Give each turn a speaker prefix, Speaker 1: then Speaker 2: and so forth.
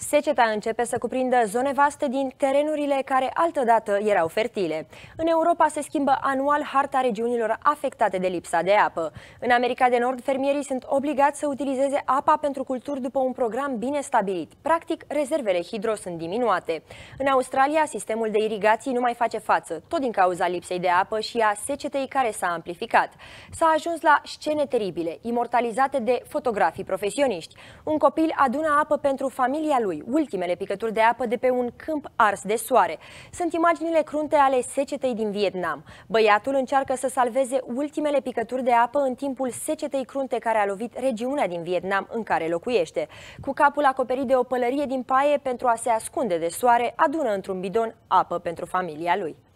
Speaker 1: Seceta începe să cuprindă zone vaste din terenurile care altădată erau fertile. În Europa se schimbă anual harta regiunilor afectate de lipsa de apă. În America de Nord, fermierii sunt obligați să utilizeze apa pentru culturi după un program bine stabilit. Practic, rezervele hidro sunt diminuate. În Australia, sistemul de irigații nu mai face față, tot din cauza lipsei de apă și a secetei care s-a amplificat. S-a ajuns la scene teribile, imortalizate de fotografii profesioniști. Un copil adună apă pentru familia lui lui, ultimele picături de apă de pe un câmp ars de soare. Sunt imaginile crunte ale secetei din Vietnam. Băiatul încearcă să salveze ultimele picături de apă în timpul secetei crunte care a lovit regiunea din Vietnam în care locuiește. Cu capul acoperit de o pălărie din paie pentru a se ascunde de soare, adună într-un bidon apă pentru familia lui.